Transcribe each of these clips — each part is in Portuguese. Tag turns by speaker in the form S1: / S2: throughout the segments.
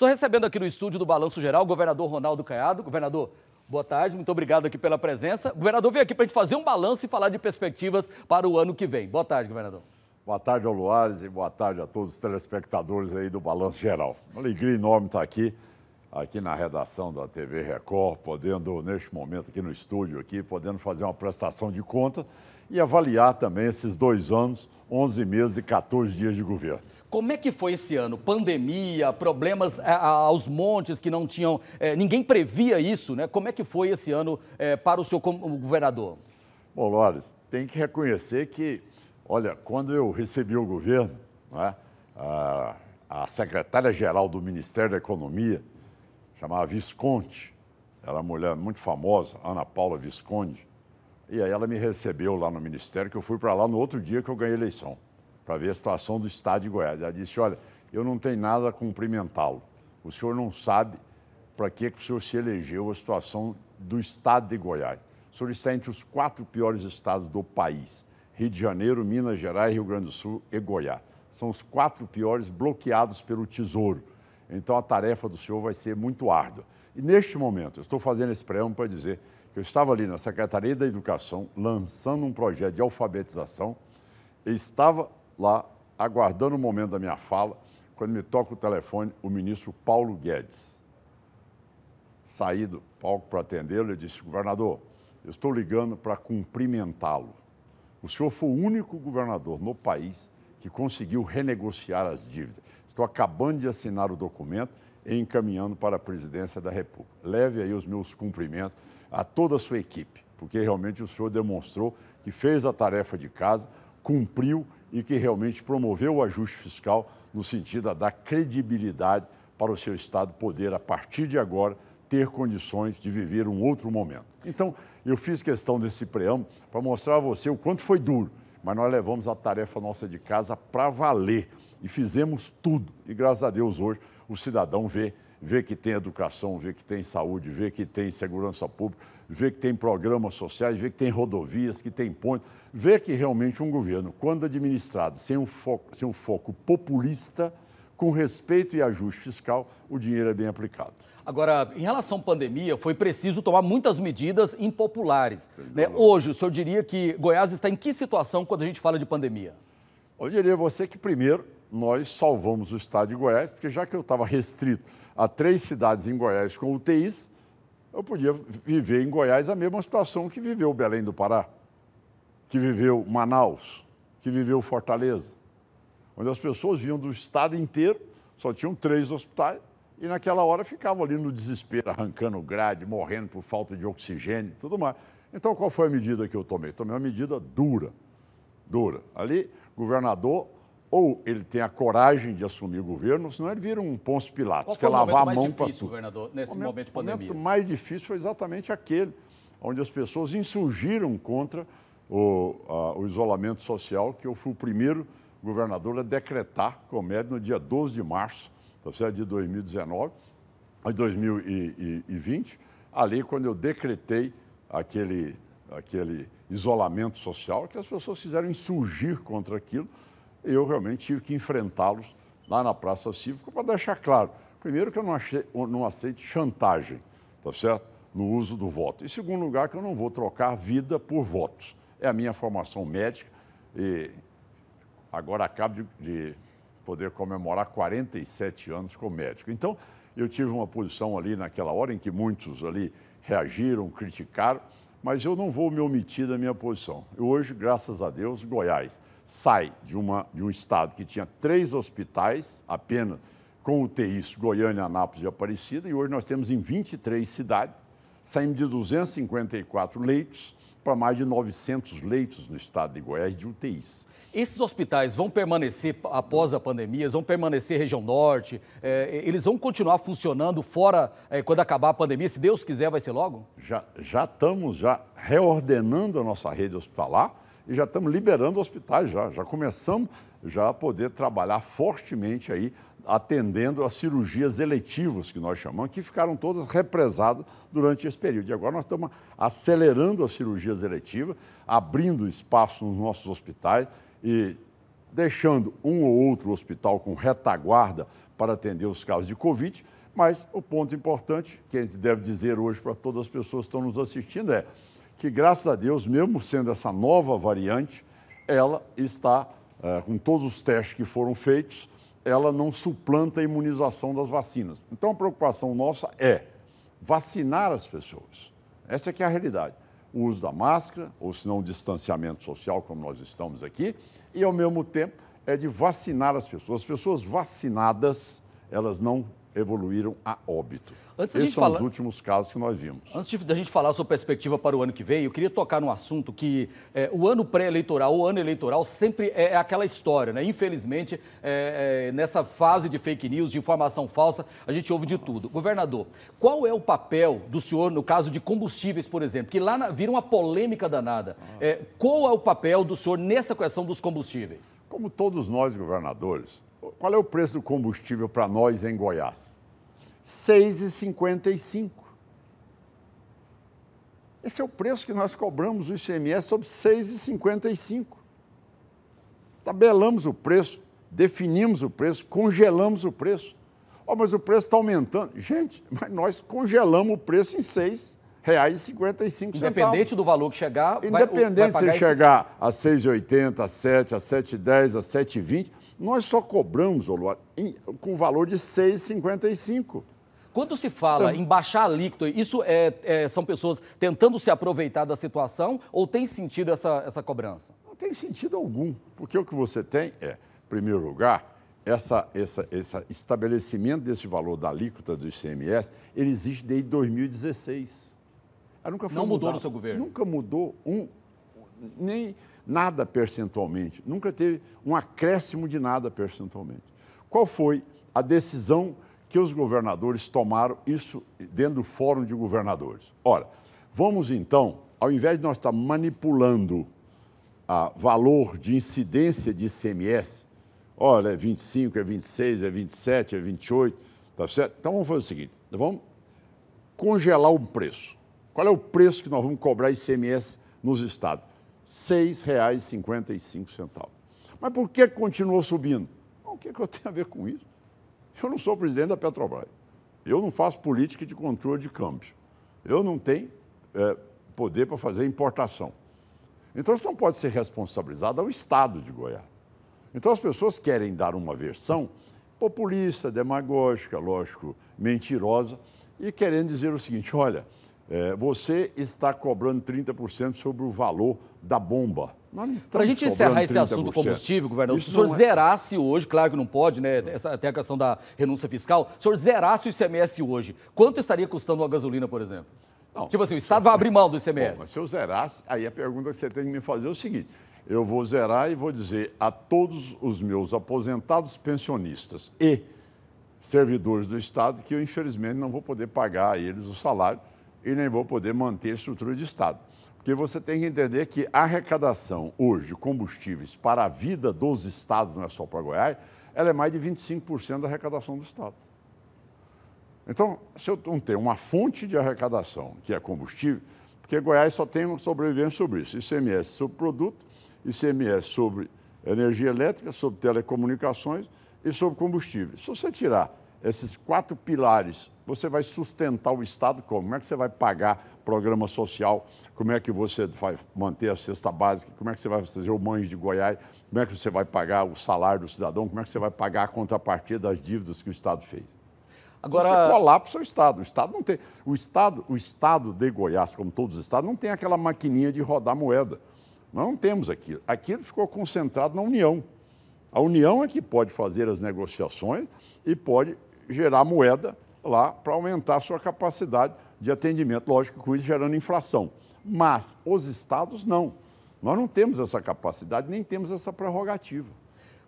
S1: Estou recebendo aqui no estúdio do Balanço Geral o governador Ronaldo Caiado. Governador, boa tarde, muito obrigado aqui pela presença. O governador veio aqui para a gente fazer um balanço e falar de perspectivas para o ano que vem. Boa tarde, governador.
S2: Boa tarde ao Luares e boa tarde a todos os telespectadores aí do Balanço Geral. Uma alegria enorme estar aqui, aqui na redação da TV Record, podendo, neste momento, aqui no estúdio, aqui, podendo fazer uma prestação de conta e avaliar também esses dois anos, 11 meses e 14 dias de governo.
S1: Como é que foi esse ano? Pandemia, problemas eh, aos montes que não tinham. Eh, ninguém previa isso, né? Como é que foi esse ano eh, para o senhor como governador?
S2: Bom, Lores, tem que reconhecer que, olha, quando eu recebi o governo, né, a, a secretária-geral do Ministério da Economia, chamava Visconde, era uma mulher muito famosa, Ana Paula Visconde, e aí ela me recebeu lá no Ministério, que eu fui para lá no outro dia que eu ganhei a eleição para ver a situação do Estado de Goiás. Ela disse: Olha, eu não tenho nada a cumprimentá-lo. O senhor não sabe para que, que o senhor se elegeu a situação do Estado de Goiás. O senhor está entre os quatro piores estados do país: Rio de Janeiro, Minas Gerais, Rio Grande do Sul e Goiás. São os quatro piores bloqueados pelo Tesouro. Então a tarefa do senhor vai ser muito árdua. E neste momento, eu estou fazendo esse preâmbulo para dizer que eu estava ali na Secretaria da Educação lançando um projeto de alfabetização, estava lá, aguardando o momento da minha fala, quando me toca o telefone, o ministro Paulo Guedes. Saí do palco para atendê-lo, eu disse, governador, eu estou ligando para cumprimentá-lo. O senhor foi o único governador no país que conseguiu renegociar as dívidas. Estou acabando de assinar o documento e encaminhando para a presidência da República. Leve aí os meus cumprimentos a toda a sua equipe, porque realmente o senhor demonstrou que fez a tarefa de casa, cumpriu e que realmente promoveu o ajuste fiscal no sentido da credibilidade para o seu Estado poder, a partir de agora, ter condições de viver um outro momento. Então, eu fiz questão desse preâmbulo para mostrar a você o quanto foi duro, mas nós levamos a tarefa nossa de casa para valer e fizemos tudo. E graças a Deus hoje o cidadão vê vê que tem educação, vê que tem saúde, vê que tem segurança pública, vê que tem programas sociais, vê que tem rodovias, que tem pontes, vê que realmente um governo, quando administrado sem um foco, sem um foco populista, com respeito e ajuste fiscal, o dinheiro é bem aplicado.
S1: Agora, em relação à pandemia, foi preciso tomar muitas medidas impopulares. Né? Hoje, o senhor diria que Goiás está em que situação quando a gente fala de pandemia?
S2: Eu diria a você que, primeiro, nós salvamos o estado de Goiás, porque já que eu estava restrito a três cidades em Goiás com UTIs, eu podia viver em Goiás a mesma situação que viveu Belém do Pará, que viveu Manaus, que viveu Fortaleza, onde as pessoas vinham do estado inteiro, só tinham três hospitais, e naquela hora ficavam ali no desespero, arrancando grade, morrendo por falta de oxigênio e tudo mais. Então, qual foi a medida que eu tomei? Tomei uma medida dura, dura. Ali, governador, ou ele tem a coragem de assumir o governo, senão ele vira um Ponce Pilatos, que é lavar a mão para tudo. mais difícil, governador,
S1: nesse momento, momento de pandemia? O momento
S2: mais difícil foi exatamente aquele, onde as pessoas insurgiram contra o, a, o isolamento social, que eu fui o primeiro governador a decretar comédia no dia 12 de março, tá de 2019, de 2020, ali quando eu decretei aquele aquele isolamento social, que as pessoas fizeram insurgir contra aquilo. Eu realmente tive que enfrentá-los lá na Praça Cívica para deixar claro, primeiro, que eu não, achei, não aceito chantagem, tá certo? No uso do voto. e segundo lugar, que eu não vou trocar vida por votos. É a minha formação médica e agora acabo de, de poder comemorar 47 anos como médico. Então, eu tive uma posição ali naquela hora em que muitos ali reagiram, criticaram, mas eu não vou me omitir da minha posição. Eu, hoje, graças a Deus, Goiás sai de, uma, de um estado que tinha três hospitais apenas com UTIs, Goiânia, Anápolis e Aparecida, e hoje nós temos em 23 cidades, saímos de 254 leitos para mais de 900 leitos no estado de Goiás de UTIs.
S1: Esses hospitais vão permanecer após a pandemia, vão permanecer região norte, é, eles vão continuar funcionando fora é, quando acabar a pandemia, se Deus quiser, vai ser logo?
S2: Já, já estamos já reordenando a nossa rede hospitalar e já estamos liberando hospitais já. Já começamos já a poder trabalhar fortemente aí, atendendo as cirurgias eletivas que nós chamamos, que ficaram todas represadas durante esse período. E agora nós estamos acelerando as cirurgias eletivas, abrindo espaço nos nossos hospitais e deixando um ou outro hospital com retaguarda para atender os casos de Covid. Mas o ponto importante que a gente deve dizer hoje para todas as pessoas que estão nos assistindo é que, graças a Deus, mesmo sendo essa nova variante, ela está, é, com todos os testes que foram feitos, ela não suplanta a imunização das vacinas. Então, a preocupação nossa é vacinar as pessoas. Essa é que é a realidade o uso da máscara, ou se não, distanciamento social, como nós estamos aqui, e ao mesmo tempo é de vacinar as pessoas. As pessoas vacinadas, elas não evoluíram a óbito. Antes Esses são fala... os últimos casos que nós vimos.
S1: Antes da gente falar sobre perspectiva para o ano que vem, eu queria tocar num assunto que é, o ano pré-eleitoral, o ano eleitoral, sempre é, é aquela história, né? Infelizmente, é, é, nessa fase de fake news, de informação falsa, a gente ouve de tudo. Governador, qual é o papel do senhor no caso de combustíveis, por exemplo, que lá na, vira uma polêmica danada? É, qual é o papel do senhor nessa questão dos combustíveis?
S2: Como todos nós, governadores, qual é o preço do combustível para nós em Goiás? R$ 6,55. Esse é o preço que nós cobramos o ICMS sobre R$ 6,55. Tabelamos o preço, definimos o preço, congelamos o preço. Oh, mas o preço está aumentando. Gente, mas nós congelamos o preço em 6,55. 6,55. Independente do valor que chegar, Independente vai, vai se chegar esse... a 6,80, a 7, a 7,10, a 7,20, nós só cobramos, Luar, com o valor de 6,55.
S1: Quando se fala então, em baixar a alíquota, isso é, é, são pessoas tentando se aproveitar da situação ou tem sentido essa, essa cobrança?
S2: Não tem sentido algum, porque o que você tem é, em primeiro lugar, essa, essa, esse estabelecimento desse valor da alíquota do ICMS, ele existe desde 2016. Ela ah, nunca foi Não mudou mudada. no seu governo? Nunca mudou um, nem nada percentualmente. Nunca teve um acréscimo de nada percentualmente. Qual foi a decisão que os governadores tomaram isso dentro do Fórum de Governadores? Ora, vamos então, ao invés de nós estar manipulando a ah, valor de incidência de ICMS, olha, é 25, é 26, é 27, é 28, tá certo? Então vamos fazer o seguinte, vamos congelar o preço. Qual é o preço que nós vamos cobrar ICMS nos estados? R$ 6,55. Mas por que continuou subindo? Bom, o que, é que eu tenho a ver com isso? Eu não sou presidente da Petrobras. Eu não faço política de controle de câmbio. Eu não tenho é, poder para fazer importação. Então, isso não pode ser responsabilizado ao Estado de Goiás. Então, as pessoas querem dar uma versão populista, demagógica, lógico, mentirosa, e querendo dizer o seguinte: olha, é, você está cobrando 30% sobre o valor da bomba.
S1: Para a gente encerrar esse assunto do combustível, governador, se o senhor é... zerasse hoje, claro que não pode, né? Essa, a questão da renúncia fiscal, se o senhor zerasse o ICMS hoje, quanto estaria custando uma gasolina, por exemplo? Não, tipo assim, o Estado vai abrir mão do ICMS.
S2: Bom, mas se eu zerasse, aí a pergunta que você tem que me fazer é o seguinte: eu vou zerar e vou dizer a todos os meus aposentados pensionistas e servidores do Estado que eu, infelizmente, não vou poder pagar a eles o salário e nem vou poder manter a estrutura de Estado. Porque você tem que entender que a arrecadação hoje de combustíveis para a vida dos estados, não é só para Goiás, ela é mais de 25% da arrecadação do Estado. Então, se eu não tenho uma fonte de arrecadação, que é combustível, porque Goiás só tem uma sobrevivência sobre isso, ICMS sobre produto, ICMS sobre energia elétrica, sobre telecomunicações e sobre combustível. Se você tirar esses quatro pilares você vai sustentar o Estado como? Como é que você vai pagar programa social? Como é que você vai manter a cesta básica? Como é que você vai fazer o Mães de Goiás? Como é que você vai pagar o salário do cidadão? Como é que você vai pagar a contrapartida das dívidas que o Estado fez? Agora... Você colapsa o Estado. O Estado não tem. O Estado, o Estado de Goiás, como todos os estados, não tem aquela maquininha de rodar moeda. Nós não temos aquilo. Aquilo ficou concentrado na União. A União é que pode fazer as negociações e pode gerar moeda lá para aumentar a sua capacidade de atendimento, lógico com isso gerando inflação. Mas os estados não. Nós não temos essa capacidade, nem temos essa prerrogativa.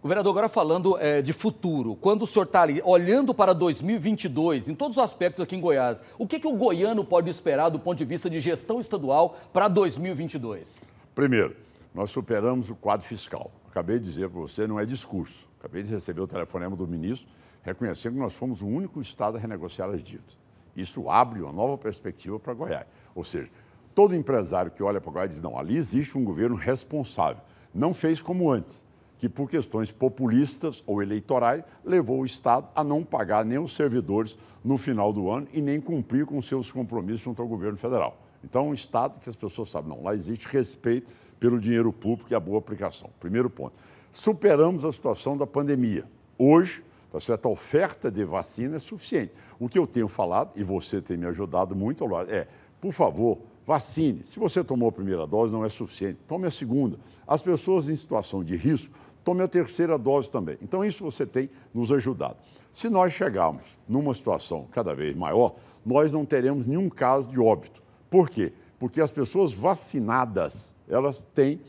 S1: Governador, agora falando é, de futuro, quando o senhor está ali olhando para 2022, em todos os aspectos aqui em Goiás, o que, que o goiano pode esperar do ponto de vista de gestão estadual
S2: para 2022? Primeiro, nós superamos o quadro fiscal. Acabei de dizer para você, não é discurso. Acabei de receber o telefonema do ministro reconhecendo que nós fomos o único Estado a renegociar as dívidas. Isso abre uma nova perspectiva para Goiás. Ou seja, todo empresário que olha para Goiás diz: não, ali existe um governo responsável. Não fez como antes, que por questões populistas ou eleitorais levou o Estado a não pagar nem os servidores no final do ano e nem cumprir com seus compromissos junto ao governo federal. Então, um Estado que as pessoas sabem, não, lá existe respeito pelo dinheiro público e a boa aplicação. Primeiro ponto. Superamos a situação da pandemia. Hoje, Tá certo? A oferta de vacina é suficiente. O que eu tenho falado, e você tem me ajudado muito, é, por favor, vacine. Se você tomou a primeira dose, não é suficiente. Tome a segunda. As pessoas em situação de risco, tome a terceira dose também. Então, isso você tem nos ajudado. Se nós chegarmos numa situação cada vez maior, nós não teremos nenhum caso de óbito. Por quê? Porque as pessoas vacinadas, elas têm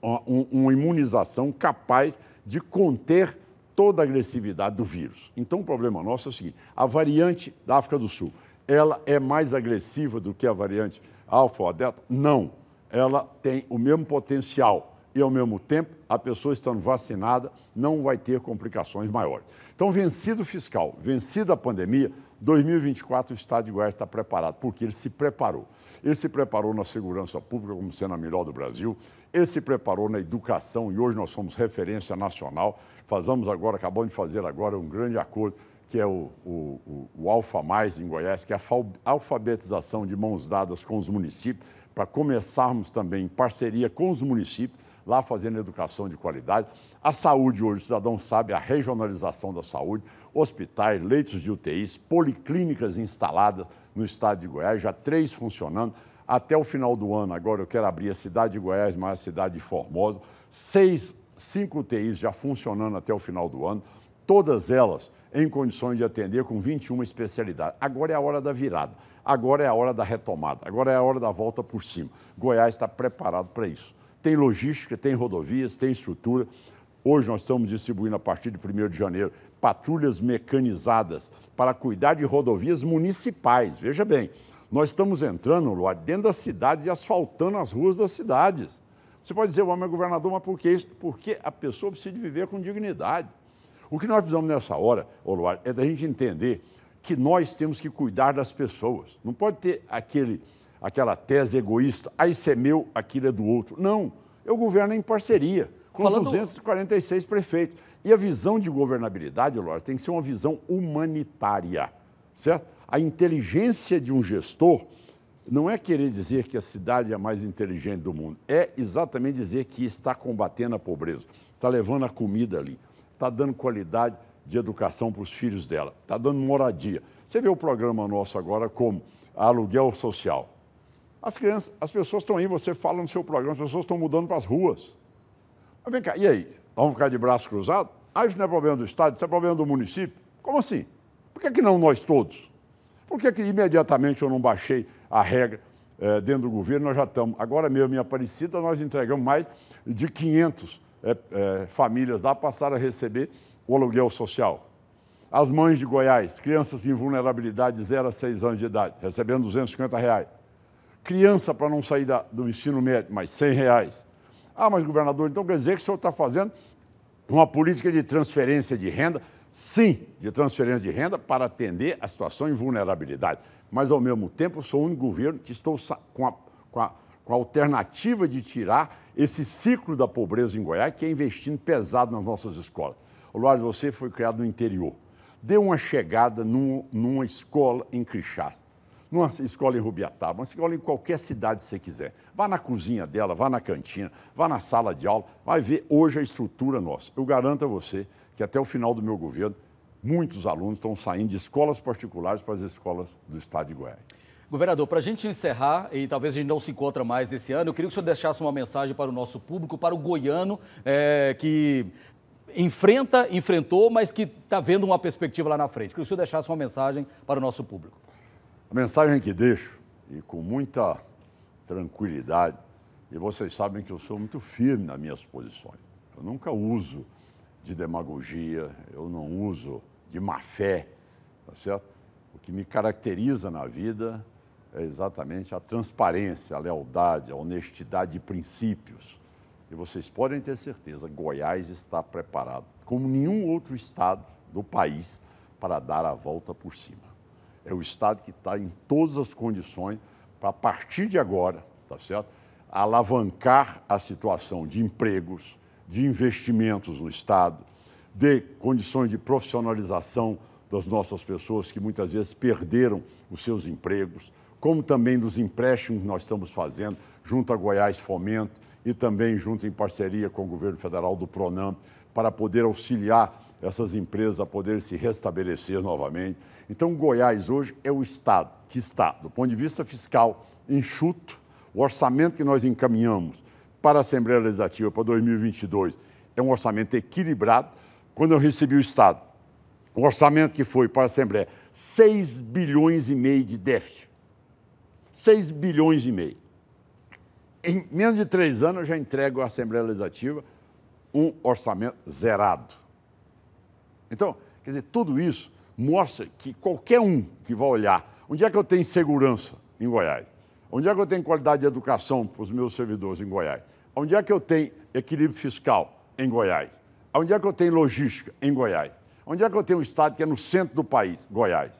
S2: uma, uma imunização capaz de conter toda a agressividade do vírus. Então, o problema nosso é o seguinte: a variante da África do Sul, ela é mais agressiva do que a variante alfa ou delta? Não. Ela tem o mesmo potencial e, ao mesmo tempo, a pessoa estando vacinada não vai ter complicações maiores. Então, vencido o fiscal, vencida a pandemia, 2024 o Estado de Goiás está preparado, porque ele se preparou. Ele se preparou na segurança pública como sendo a melhor do Brasil, ele se preparou na educação e hoje nós somos referência nacional. Fazemos agora, acabamos de fazer agora um grande acordo que é o, o, o, o Alfa Mais em Goiás, que é a alfabetização de mãos dadas com os municípios, para começarmos também em parceria com os municípios lá fazendo educação de qualidade. A saúde hoje, o cidadão sabe, a regionalização da saúde, hospitais, leitos de UTIs, policlínicas instaladas no estado de Goiás, já três funcionando. Até o final do ano, agora eu quero abrir a cidade de Goiás, mais a cidade de Formosa, seis, cinco UTIs já funcionando até o final do ano, todas elas em condições de atender com 21 especialidades. Agora é a hora da virada, agora é a hora da retomada, agora é a hora da volta por cima. Goiás está preparado para isso tem logística, tem rodovias, tem estrutura. Hoje nós estamos distribuindo, a partir de 1 de janeiro, patrulhas mecanizadas para cuidar de rodovias municipais. Veja bem, nós estamos entrando, Luar, dentro das cidades e asfaltando as ruas das cidades. Você pode dizer, o homem é governador, mas por que isso? Porque a pessoa precisa viver com dignidade. O que nós precisamos nessa hora, Luar, é da gente entender que nós temos que cuidar das pessoas. Não pode ter aquele aquela tese egoísta, ah, é meu, aquilo é do outro. Não, eu governo em parceria com Falando... os 246 prefeitos. E a visão de governabilidade, Laura, tem que ser uma visão humanitária, certo? A inteligência de um gestor não é querer dizer que a cidade é a mais inteligente do mundo, é exatamente dizer que está combatendo a pobreza, está levando a comida ali, está dando qualidade de educação para os filhos dela, está dando moradia. Você vê o programa nosso agora como aluguel social. As crianças, as pessoas estão aí, você fala no seu programa, as pessoas estão mudando para as ruas. Mas vem cá, e aí? Vamos ficar de braço cruzado? Ah, isso não é problema do Estado, isso é problema do município. Como assim? Por que, que não nós todos? Por que, que imediatamente eu não baixei a regra é, dentro do governo? Nós já estamos, agora mesmo em Aparecida, nós entregamos mais de 500 é, é, famílias lá, passaram a receber o aluguel social. As mães de Goiás, crianças em vulnerabilidade 0 a 6 anos de idade, recebendo 250 reais. Criança para não sair da, do ensino médio, mais 100 reais. Ah, mas governador, então quer dizer que o senhor está fazendo uma política de transferência de renda, sim, de transferência de renda para atender a situação de vulnerabilidade. Mas, ao mesmo tempo, sou o único governo que estou com a, com a, com a alternativa de tirar esse ciclo da pobreza em Goiás, que é investindo pesado nas nossas escolas. O Luar, você foi criado no interior. Deu uma chegada num, numa escola em Crixás numa escola em Rubiataba, uma escola em qualquer cidade que você quiser. Vá na cozinha dela, vá na cantina, vá na sala de aula, vai ver hoje a estrutura nossa. Eu garanto a você que até o final do meu governo, muitos alunos estão saindo de escolas particulares para as escolas do estado de Goiás.
S1: Governador, para a gente encerrar, e talvez a gente não se encontra mais esse ano, eu queria que o senhor deixasse uma mensagem para o nosso público, para o goiano é, que enfrenta, enfrentou, mas que está vendo uma perspectiva lá na frente. Queria que o senhor deixasse uma mensagem para o nosso público.
S2: A mensagem que deixo, e com muita tranquilidade, e vocês sabem que eu sou muito firme nas minhas posições. Eu nunca uso de demagogia, eu não uso de má fé, tá certo? O que me caracteriza na vida é exatamente a transparência, a lealdade, a honestidade de princípios. E vocês podem ter certeza, Goiás está preparado, como nenhum outro estado do país, para dar a volta por cima é o Estado que está em todas as condições para, a partir de agora, tá certo? alavancar a situação de empregos, de investimentos no Estado, de condições de profissionalização das nossas pessoas que muitas vezes perderam os seus empregos, como também dos empréstimos que nós estamos fazendo junto a Goiás Fomento e também junto em parceria com o governo federal do Pronam para poder auxiliar essas empresas a poderem se restabelecer novamente. Então, Goiás hoje é o estado que está, do ponto de vista fiscal, enxuto. O orçamento que nós encaminhamos para a Assembleia Legislativa para 2022 é um orçamento equilibrado. Quando eu recebi o Estado, o orçamento que foi para a Assembleia, 6 bilhões e meio de déficit. 6 bilhões e meio. Em menos de três anos, eu já entrego à Assembleia Legislativa um orçamento zerado. Então, quer dizer, tudo isso mostra que qualquer um que vai olhar onde é que eu tenho segurança em Goiás, onde é que eu tenho qualidade de educação para os meus servidores em Goiás, onde é que eu tenho equilíbrio fiscal em Goiás, onde é que eu tenho logística em Goiás, onde é que eu tenho um estado que é no centro do país, Goiás.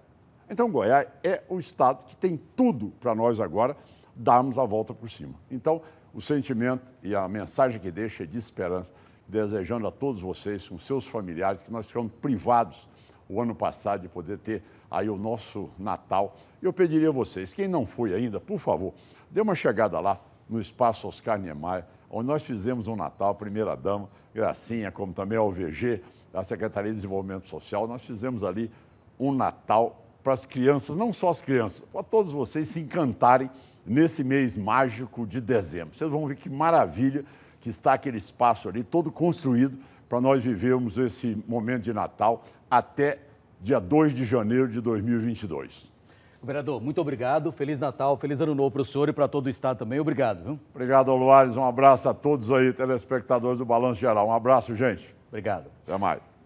S2: Então, Goiás é o estado que tem tudo para nós agora darmos a volta por cima. Então, o sentimento e a mensagem que deixa é de esperança desejando a todos vocês, com seus familiares, que nós ficamos privados o ano passado de poder ter aí o nosso Natal. Eu pediria a vocês, quem não foi ainda, por favor, dê uma chegada lá no Espaço Oscar Niemeyer, onde nós fizemos um Natal, primeira dama, Gracinha, como também a OVG, a Secretaria de Desenvolvimento Social, nós fizemos ali um Natal para as crianças, não só as crianças, para todos vocês se encantarem nesse mês mágico de dezembro. Vocês vão ver que maravilha que está aquele espaço ali todo construído para nós vivermos esse momento de Natal até dia 2 de janeiro de 2022.
S1: Vereador, muito obrigado. Feliz Natal, feliz Ano Novo para o senhor e para todo o Estado também. Obrigado.
S2: Viu? Obrigado, Luares. Um abraço a todos aí, telespectadores do Balanço Geral. Um abraço, gente. Obrigado. Até mais.